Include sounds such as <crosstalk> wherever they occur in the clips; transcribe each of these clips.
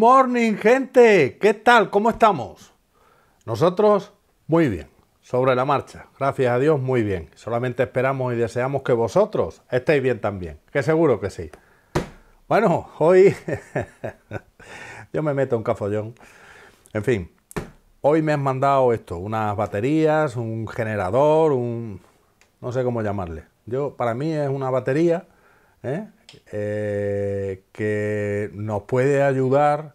morning, gente. ¿Qué tal? ¿Cómo estamos? Nosotros, muy bien. Sobre la marcha. Gracias a Dios, muy bien. Solamente esperamos y deseamos que vosotros estéis bien también. Que seguro que sí. Bueno, hoy... <laughs> yo me meto un cafollón. En fin, hoy me han mandado esto. Unas baterías, un generador, un... No sé cómo llamarle. Yo, para mí es una batería ¿eh? Eh, que nos puede ayudar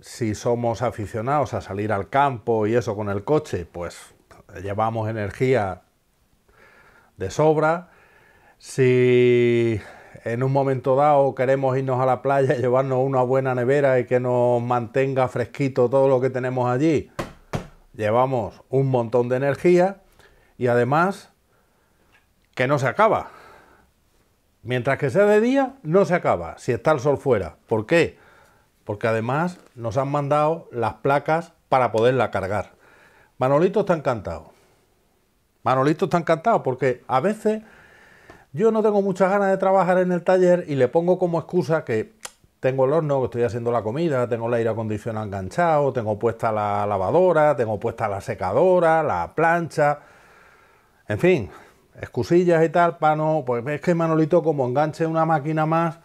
si somos aficionados a salir al campo y eso con el coche, pues llevamos energía de sobra. Si en un momento dado queremos irnos a la playa, <laughs> llevarnos una buena nevera y que nos mantenga fresquito todo lo que tenemos allí, llevamos un montón de energía y además que no se acaba. Mientras que sea de día, no se acaba, si está el sol fuera. ¿Por qué? Porque además nos han mandado las placas para poderla cargar. Manolito está encantado. Manolito está encantado porque a veces yo no tengo muchas ganas de trabajar en el taller y le pongo como excusa que tengo el horno, que estoy haciendo la comida, tengo el aire acondicionado enganchado, tengo puesta la lavadora, tengo puesta la secadora, la plancha, en fin, excusillas y tal, para no, pues es que Manolito como enganche una máquina más,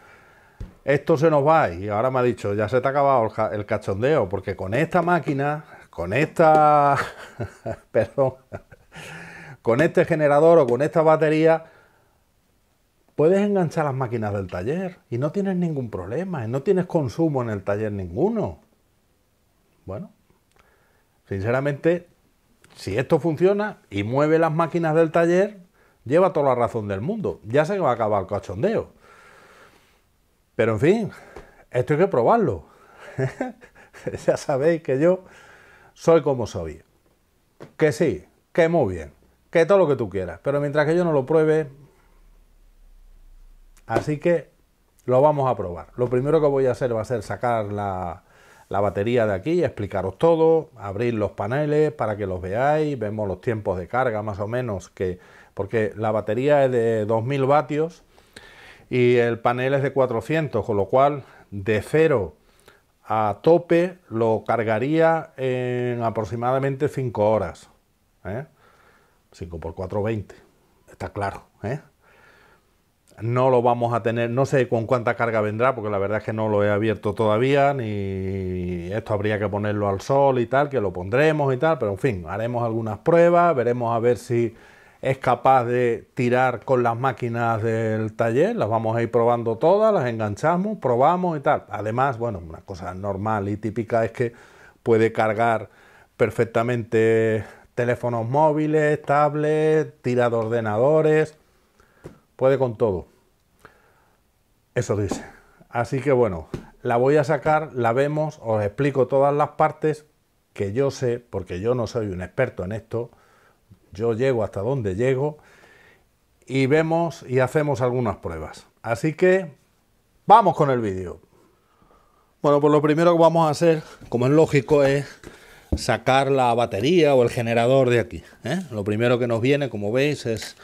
esto se nos va. Y ahora me ha dicho, ya se te ha acabado el, cachondeo, porque con esta máquina, con esta, <laughs> perdón, con este generador o con esta batería, puedes enganchar las máquinas del taller y no tienes ningún problema, no tienes consumo en el taller ninguno. Bueno, sinceramente, si esto funciona y mueve las máquinas del taller, lleva toda la razón del mundo. Ya sé que va a acabar el cachondeo. Pero en fin, esto hay que probarlo. <laughs> ya sabéis que yo soy como soy. Que sí, que muy bien, que todo lo que tú quieras. Pero mientras que yo no lo pruebe... Así que lo vamos a probar. Lo primero que voy a hacer va a ser sacar la, la batería de aquí, explicaros todo, abrir los paneles para que los veáis, vemos los tiempos de carga más o menos que porque la batería es de 2000 vatios y el panel es de 400, con lo cual de cero a tope lo cargaría en aproximadamente 5 horas. ¿eh? 5 por 4, 20. Está claro. ¿eh? No lo vamos a tener, no sé con cuánta carga vendrá, porque la verdad es que no lo he abierto todavía, ni esto habría que ponerlo al sol y tal, que lo pondremos y tal, pero en fin, haremos algunas pruebas, veremos a ver si es capaz de tirar con las máquinas del taller, las vamos a ir probando todas, las enganchamos, probamos y tal. Además, bueno, una cosa normal y típica es que puede cargar perfectamente teléfonos móviles, tablets, tira de ordenadores, puede con todo. Eso dice. Así que bueno, la voy a sacar, la vemos, os explico todas las partes que yo sé, porque yo no soy un experto en esto, yo llego hasta donde llego y vemos y hacemos algunas pruebas. Así que vamos con el vídeo. Bueno, pues lo primero que vamos a hacer, como es lógico, es sacar la batería o el generador de aquí. ¿eh? Lo primero que nos viene, como veis, es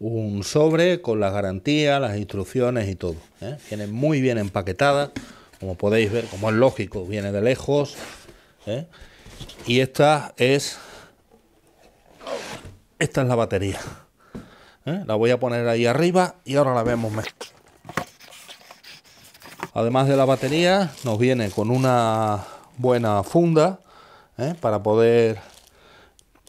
un sobre con las garantías, las instrucciones y todo. ¿eh? Viene muy bien empaquetada, como podéis ver, como es lógico, viene de lejos. ¿eh? Y esta es esta es la batería. ¿Eh? La voy a poner ahí arriba y ahora la vemos mejor Además de la batería, nos viene con una buena funda ¿eh? para poder...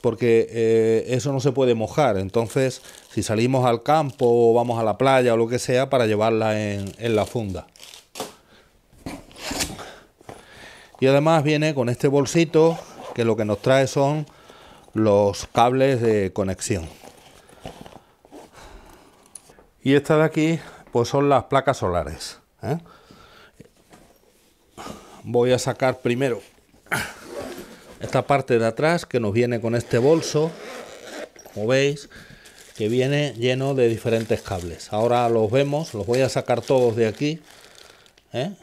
Porque eh, eso no se puede mojar, entonces si salimos al campo o vamos a la playa o lo que sea, para llevarla en la funda. Y además viene con este bolsito que lo que nos trae son los cables de conexión. Y esta de aquí, pues son las placas solares. ¿eh? Voy a sacar primero esta parte de atrás que nos viene con este bolso, como veis, que viene lleno de diferentes cables. Ahora los vemos, los voy a sacar todos de aquí. ¿eh?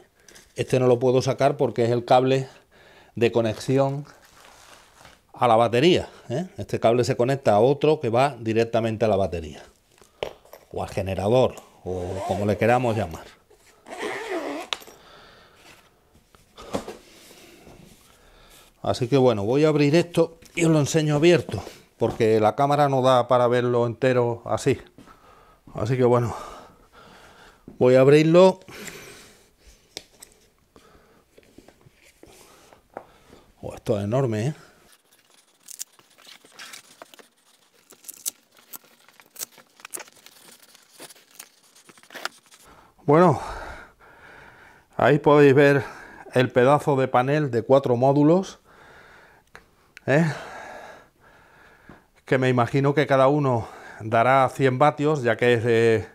Este no lo puedo sacar porque es el cable de conexión a la batería. ¿eh? Este cable se conecta a otro que va directamente a la batería. O al generador, o como le queramos llamar. Así que bueno, voy a abrir esto y os lo enseño abierto. Porque la cámara no da para verlo entero así. Así que bueno, voy a abrirlo. Oh, esto es enorme, ¿eh? Bueno, ahí podéis ver el pedazo de panel de cuatro módulos. ¿eh? Que me imagino que cada uno dará 100 vatios, ya que es de,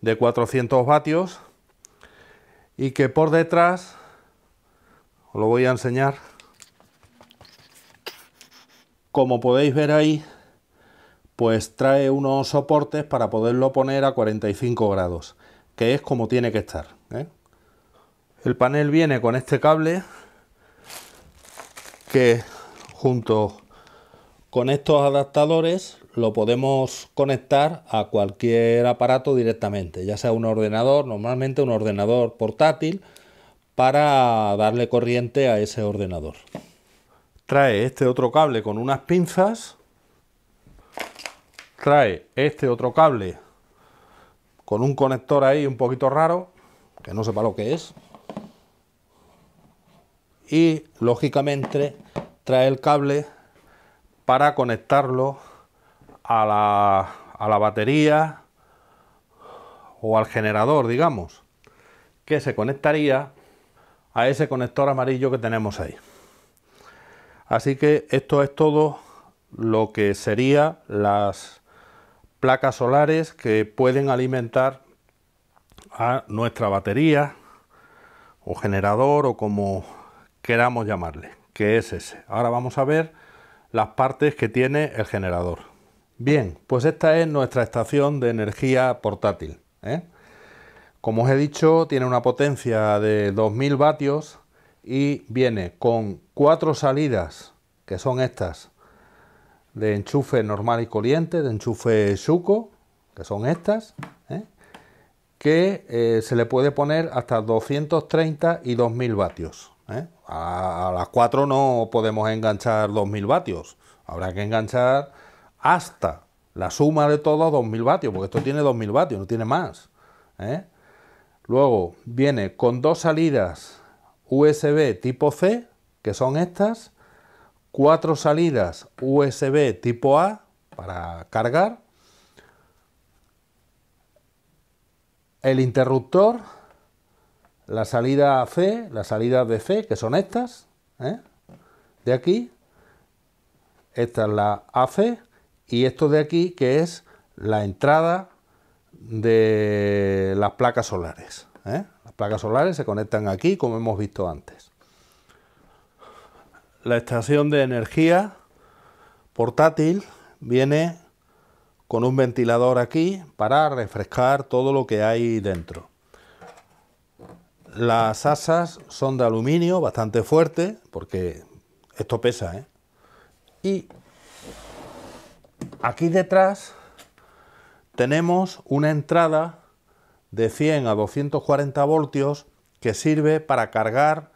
de 400 vatios. Y que por detrás, os lo voy a enseñar, como podéis ver ahí, pues trae unos soportes para poderlo poner a 45 grados que es como tiene que estar. ¿eh? El panel viene con este cable que junto con estos adaptadores lo podemos conectar a cualquier aparato directamente, ya sea un ordenador, normalmente un ordenador portátil, para darle corriente a ese ordenador. Trae este otro cable con unas pinzas, trae este otro cable con un conector ahí un poquito raro, que no sepa lo que es. Y lógicamente trae el cable para conectarlo a la, a la batería o al generador, digamos, que se conectaría a ese conector amarillo que tenemos ahí. Así que esto es todo lo que sería las placas solares que pueden alimentar a nuestra batería o generador o como queramos llamarle, que es ese. Ahora vamos a ver las partes que tiene el generador. Bien, pues esta es nuestra estación de energía portátil. ¿eh? Como os he dicho, tiene una potencia de 2000 vatios y viene con cuatro salidas, que son estas, de enchufe normal y corriente, de enchufe Suco, que son estas, ¿eh? que eh, se le puede poner hasta 230 y 2000 vatios. ¿eh? A, las 4 no podemos enganchar 2000 vatios, habrá que enganchar hasta la suma de todos 2000 vatios, porque esto tiene 2000 vatios, no tiene más. Luego viene con dos salidas USB tipo C, que son estas, cuatro salidas USB tipo A para cargar, el interruptor, la salida C, la salida de C, que son estas, ¿eh? de aquí, esta es la AC y esto de aquí que es la entrada de las placas solares. ¿eh? Las placas solares se conectan aquí como hemos visto antes la estación de energía portátil viene con un ventilador aquí para refrescar todo lo que hay dentro. Las asas son de aluminio, bastante fuerte, porque esto pesa. ¿eh? Y aquí detrás tenemos una entrada de 100 a 240 voltios que sirve para cargar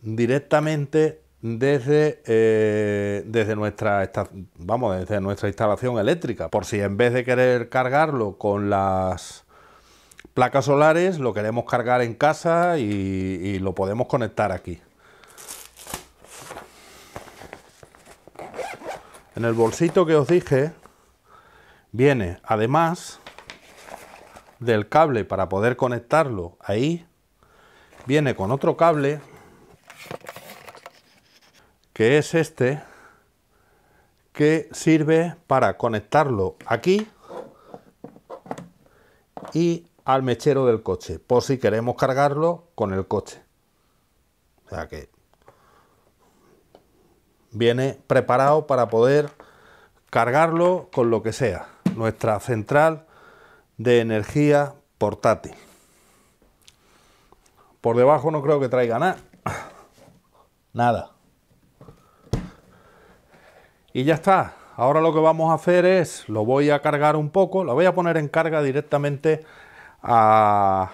directamente desde, eh, desde, nuestra, vamos, desde nuestra instalación eléctrica. Por si en vez de querer cargarlo con las placas solares, lo queremos cargar en casa y, y lo podemos conectar aquí. En el bolsito que os dije, viene además del cable para poder conectarlo ahí, viene con otro cable que es este, que sirve para conectarlo aquí y al mechero del coche, por si queremos cargarlo con el coche. O sea que viene preparado para poder cargarlo con lo que sea, nuestra central de energía portátil. Por debajo no creo que traiga nada. Nada y ya está. Ahora lo que vamos a hacer es, lo voy a cargar un poco, lo voy a poner en carga directamente a,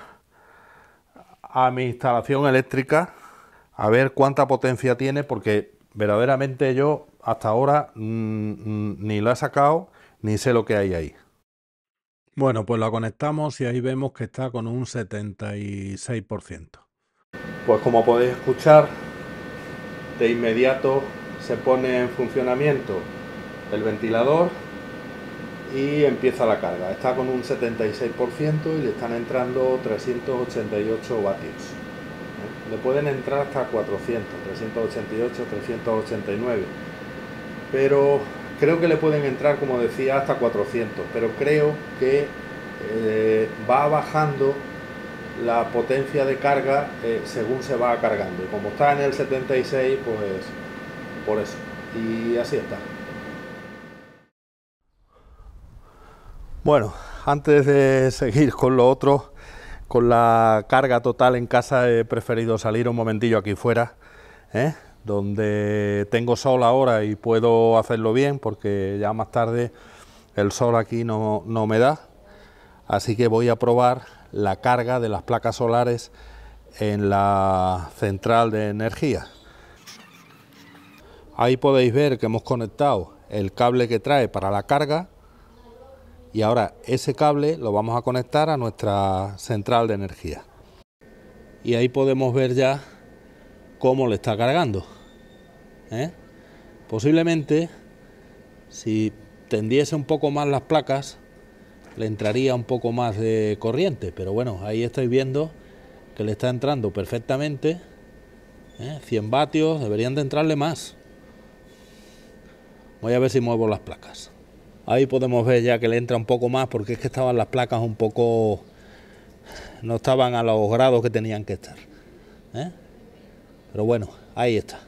mi instalación eléctrica, a ver cuánta potencia tiene, porque verdaderamente yo hasta ahora mm, mm, ni lo he sacado, ni sé lo que hay ahí. Bueno, pues la conectamos y ahí vemos que está con un 76%. Pues como podéis escuchar, de inmediato se pone en funcionamiento el ventilador y empieza la carga. Está con un 76% y le están entrando 388 vatios. ¿eh? Le pueden entrar hasta 400, 388, 389. Pero creo que le pueden entrar, como decía, hasta 400. Pero creo que eh, va bajando la potencia de carga eh, según se va cargando. Y como está en el 76, pues por eso. Y así está. Bueno, antes de seguir con lo otro, con la carga total en casa he preferido salir un momentillo aquí fuera, ¿eh? donde tengo sol ahora y puedo hacerlo bien porque ya más tarde el sol aquí no, no me da. Así que voy a probar la carga de las placas solares en la central de energía. Ahí podéis ver que hemos conectado el cable que trae para la carga y ahora ese cable lo vamos a conectar a nuestra central de energía. Y ahí podemos ver ya cómo le está cargando. ¿eh? Posiblemente si tendiese un poco más las placas le entraría un poco más de corriente, pero bueno, ahí estáis viendo que le está entrando perfectamente. 100 ¿eh? vatios, deberían de entrarle más. Voy a ver si muevo las placas. Ahí podemos ver ya que le entra un poco más porque es que estaban las placas un poco... No estaban a los grados que tenían que estar. ¿eh? Pero bueno, ahí está.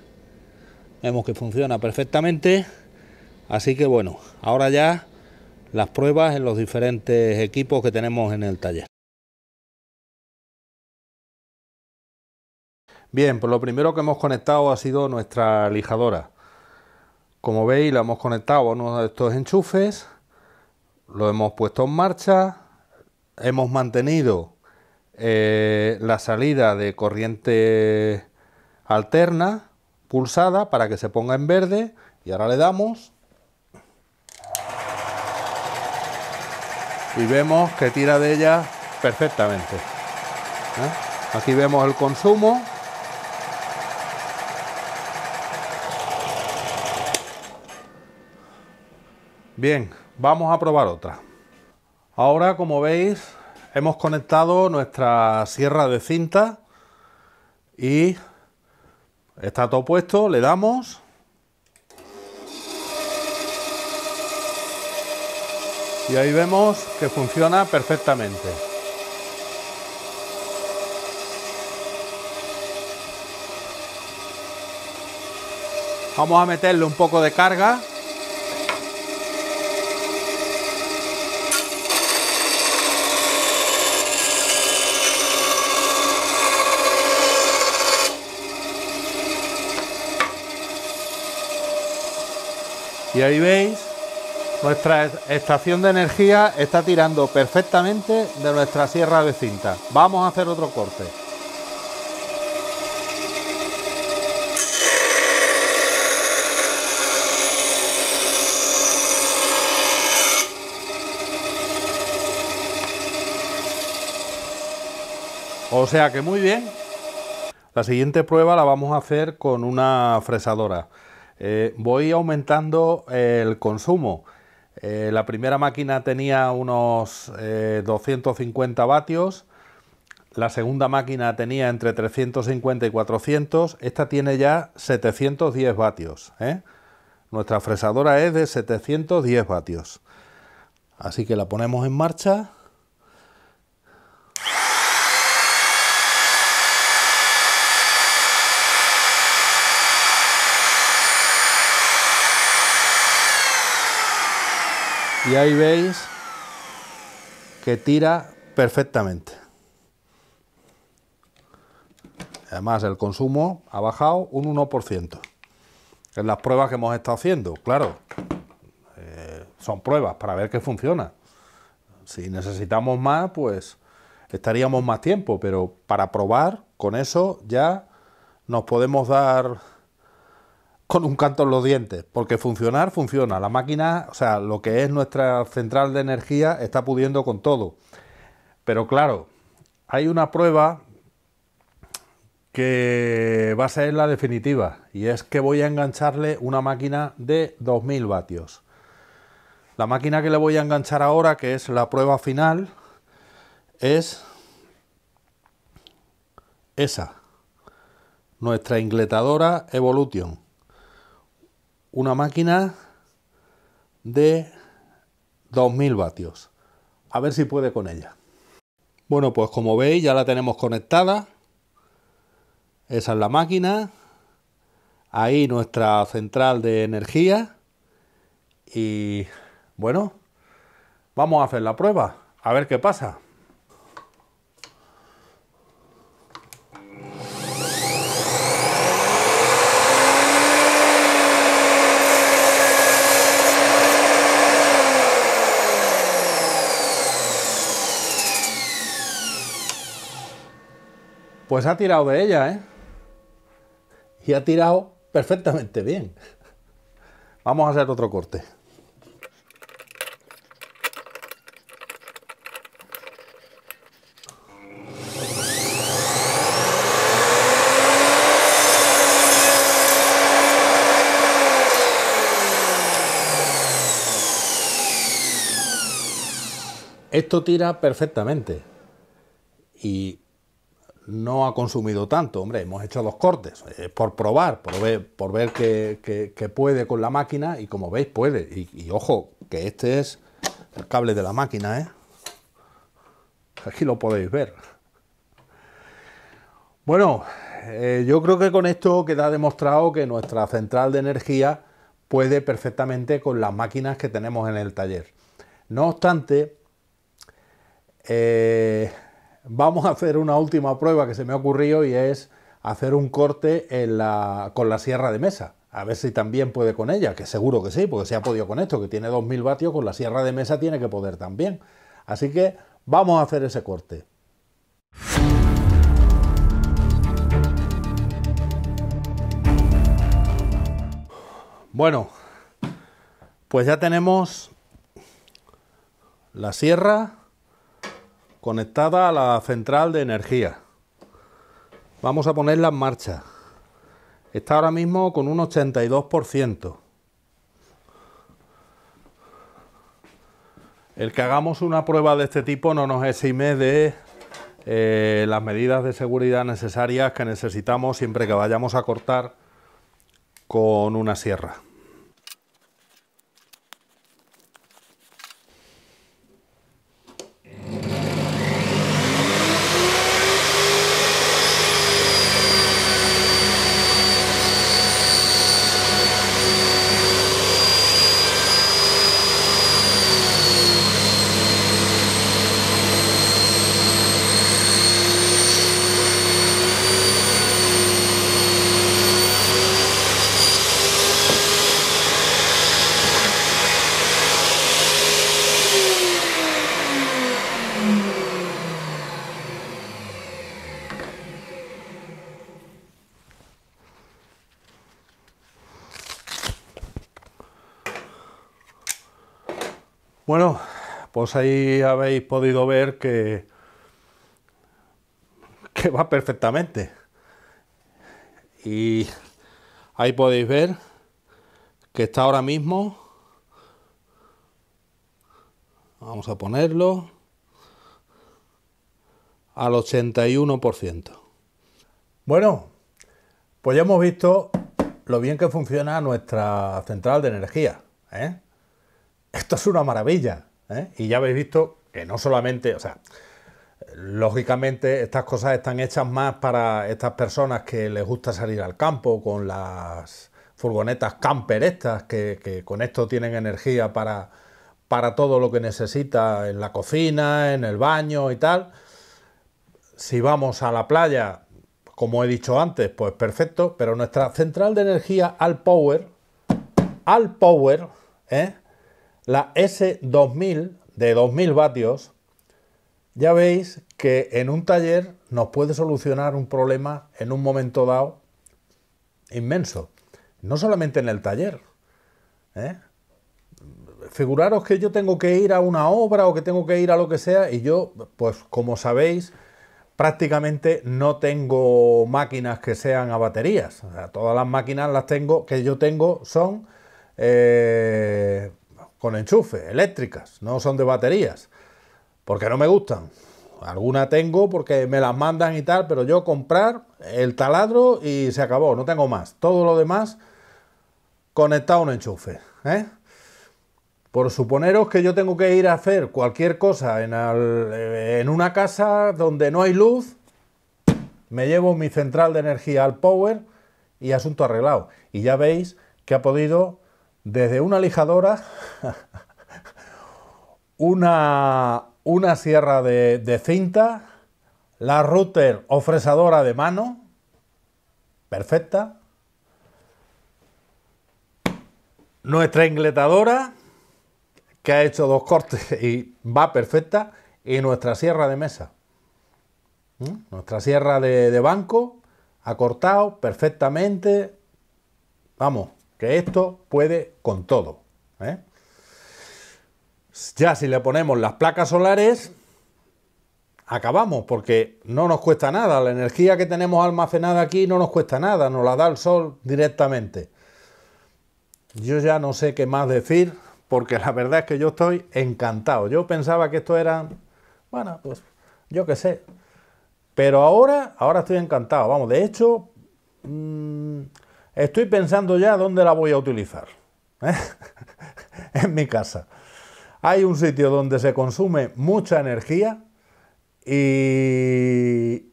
Vemos que funciona perfectamente. Así que bueno, ahora ya las pruebas en los diferentes equipos que tenemos en el taller. Bien, pues lo primero que hemos conectado ha sido nuestra lijadora. Como veis, lo hemos conectado a uno de estos enchufes, lo hemos puesto en marcha, hemos mantenido eh, la salida de corriente alterna pulsada para que se ponga en verde y ahora le damos y vemos que tira de ella perfectamente. ¿eh? Aquí vemos el consumo Bien, vamos a probar otra. Ahora, como veis, hemos conectado nuestra sierra de cinta y está todo puesto, le damos y ahí vemos que funciona perfectamente. Vamos a meterle un poco de carga Y ahí veis, nuestra estación de energía está tirando perfectamente de nuestra sierra de cinta. Vamos a hacer otro corte. O sea que muy bien. La siguiente prueba la vamos a hacer con una fresadora. Eh, voy aumentando eh, el consumo. Eh, la primera máquina tenía unos 250 vatios, la segunda máquina tenía entre 350 y 400, esta tiene ya 710 vatios. Nuestra fresadora es de 710 vatios. Así que la ponemos en marcha. Y ahí veis que tira perfectamente. Además, el consumo ha bajado un 1%. En las pruebas que hemos estado haciendo, claro, eh, son pruebas para ver qué funciona. Si necesitamos más, pues estaríamos más tiempo, pero para probar, con eso ya nos podemos dar con un canto en los dientes, porque funcionar funciona. La máquina, o sea, lo que es nuestra central de energía, está pudiendo con todo. Pero claro, hay una prueba que va a ser la definitiva, y es que voy a engancharle una máquina de 2000 vatios. La máquina que le voy a enganchar ahora, que es la prueba final, es esa, nuestra ingletadora Evolution una máquina de 2000 vatios. A ver si puede con ella. Bueno, pues como veis ya la tenemos conectada. Esa es la máquina. Ahí nuestra central de energía. Y bueno, vamos a hacer la prueba. A ver qué pasa. Pues ha tirado de ella, ¿eh? Y ha tirado perfectamente bien. Vamos a hacer otro corte. Esto tira perfectamente. Y no ha consumido tanto. Hombre, hemos hecho los cortes por probar, por ver, por ver que, puede con la máquina y como veis puede. Y, ojo, que este es el cable de la máquina, ¿eh? Aquí lo podéis ver. Bueno, eh, yo creo que con esto queda demostrado que nuestra central de energía puede perfectamente con las máquinas que tenemos en el taller. No obstante, eh, vamos a hacer una última prueba que se me ha ocurrido y es hacer un corte con la sierra de mesa. A ver si también puede con ella, que seguro que sí, porque se ha podido con esto, que tiene 2000 vatios, con la sierra de mesa tiene que poder también. Así que vamos a hacer ese corte. Bueno, pues ya tenemos la sierra, conectada a la central de energía. Vamos a ponerla en marcha. Está ahora mismo con un 82%. El que hagamos una prueba de este tipo no nos exime de eh, las medidas de seguridad necesarias que necesitamos siempre que vayamos a cortar con una sierra. Bueno, pues ahí habéis podido ver que, que va perfectamente. Y ahí podéis ver que está ahora mismo. Vamos a ponerlo al 81%. Bueno, pues ya hemos visto lo bien que funciona nuestra central de energía. ¿eh? Esto es una maravilla. ¿eh? Y ya habéis visto que no solamente, o sea, lógicamente estas cosas están hechas más para estas personas que les gusta salir al campo con las furgonetas camper estas, que, con esto tienen energía para, para todo lo que necesita en la cocina, en el baño y tal. Si vamos a la playa, como he dicho antes, pues perfecto, pero nuestra central de energía al power, al power, ¿eh? La S2000 de 2000 vatios, ya veis que en un taller nos puede solucionar un problema en un momento dado inmenso. No solamente en el taller. ¿eh? Figuraros que yo tengo que ir a una obra o que tengo que ir a lo que sea y yo, pues como sabéis, prácticamente no tengo máquinas que sean a baterías. todas las máquinas las tengo que yo tengo son eh, con enchufe, eléctricas, no son de baterías, porque no me gustan. Alguna tengo porque me las mandan y tal, pero yo comprar el taladro y se acabó, no tengo más. Todo lo demás conectado a un enchufe. ¿eh? Por suponeros que yo tengo que ir a hacer cualquier cosa en, en una casa donde no hay luz, me llevo mi central de energía al power y asunto arreglado. Y ya veis que ha podido desde una lijadora, <laughs> una, una sierra de, cinta, la router o fresadora de mano, perfecta, nuestra ingletadora, que ha hecho dos cortes y va perfecta, y nuestra sierra de mesa. ¿Mm? Nuestra sierra de, de banco ha cortado perfectamente. Vamos, que esto puede con todo. ¿eh? Ya si le ponemos las placas solares, acabamos, porque no nos cuesta nada. La energía que tenemos almacenada aquí no nos cuesta nada, nos la da el sol directamente. Yo ya no sé qué más decir, porque la verdad es que yo estoy encantado. Yo pensaba que esto era, bueno, pues yo qué sé. Pero ahora, ahora estoy encantado. Vamos, de hecho, mm, Estoy pensando ya dónde la voy a utilizar. ¿eh? <laughs> en mi casa. Hay un sitio donde se consume mucha energía y,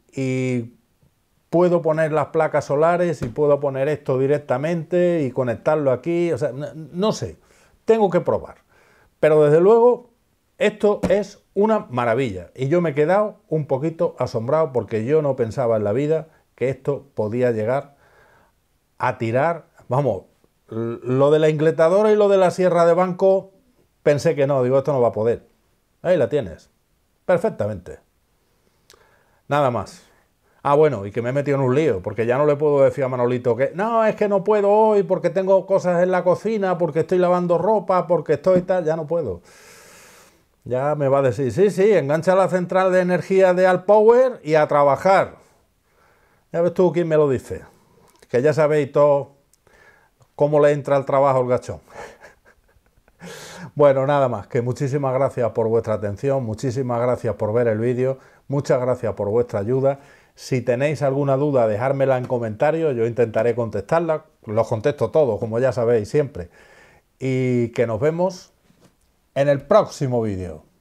puedo poner las placas solares y puedo poner esto directamente y conectarlo aquí. O sea, no, no, sé, tengo que probar. Pero desde luego, esto es una maravilla. Y yo me he quedado un poquito asombrado porque yo no pensaba en la vida que esto podía llegar a tirar, vamos, lo de la ingletadora y lo de la sierra de banco, pensé que no, digo, esto no va a poder. Ahí la tienes, perfectamente. Nada más. Ah, bueno, y que me he metido en un lío, porque ya no le puedo decir a Manolito que no, es que no puedo hoy porque tengo cosas en la cocina, porque estoy lavando ropa, porque estoy tal, ya no puedo. Ya me va a decir, sí, sí, engancha la central de energía de Alpower y a trabajar. Ya ves tú quién me lo dice que ya sabéis todo cómo le entra al trabajo el gachón. <laughs> bueno, nada más, que muchísimas gracias por vuestra atención, muchísimas gracias por ver el vídeo, muchas gracias por vuestra ayuda. Si tenéis alguna duda, dejármela en comentarios, yo intentaré contestarla, los contesto todos, como ya sabéis siempre. Y que nos vemos en el próximo vídeo.